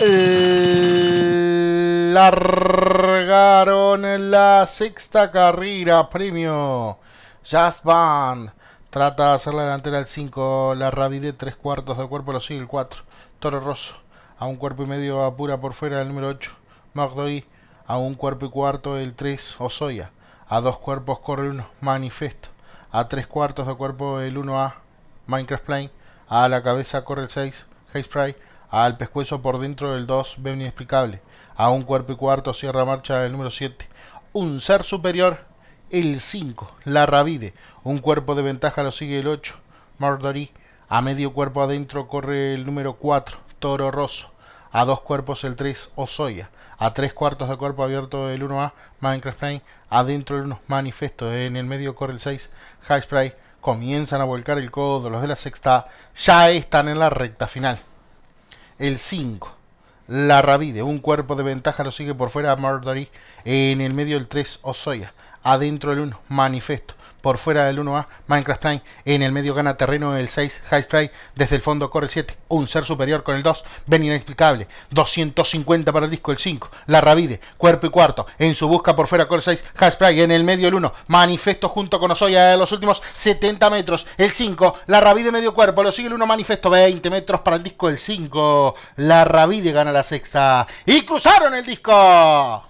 Eh, largaron la sexta carrera premio Jazz Band trata de hacer la delantera al 5 la Ravidé tres cuartos de cuerpo lo sigue el 4 Toro Rosso a un cuerpo y medio apura por fuera el número 8 Magdoy, a un cuerpo y cuarto el 3 Osoya a dos cuerpos corre uno Manifesto a tres cuartos de cuerpo el 1A Minecraft Plane a la cabeza corre el 6 Haze al pescuezo por dentro del 2 ven inexplicable. A un cuerpo y cuarto cierra marcha el número 7. Un ser superior, el 5, la rabide. Un cuerpo de ventaja lo sigue el 8, Mordorí. A medio cuerpo adentro corre el número 4, Toro Rosso. A dos cuerpos el 3, Osoya. A tres cuartos de cuerpo abierto el 1A, Minecraft Plane. Adentro el 1, Manifesto. En el medio corre el 6, High Spray. Comienzan a volcar el codo. Los de la sexta ya están en la recta final el 5. La Ravide, un cuerpo de ventaja lo sigue por fuera a Murdery en el medio el 3 Osoya, adentro el 1 Manifesto, por fuera del 1A, Minecraft Prime, en el medio gana terreno el 6, High Sprite, desde el fondo corre el 7, un ser superior con el 2, Ben Inexplicable, 250 para el disco el 5, La Ravide, cuerpo y cuarto, en su busca por fuera corre el 6, High Sprite, en el medio el 1, Manifesto junto con Osoya de los últimos 70 metros, el 5, La Ravide medio cuerpo, lo sigue el 1, Manifesto, 20 metros para el disco el 5, La Ravide gana la sexta y cruzaron el disco.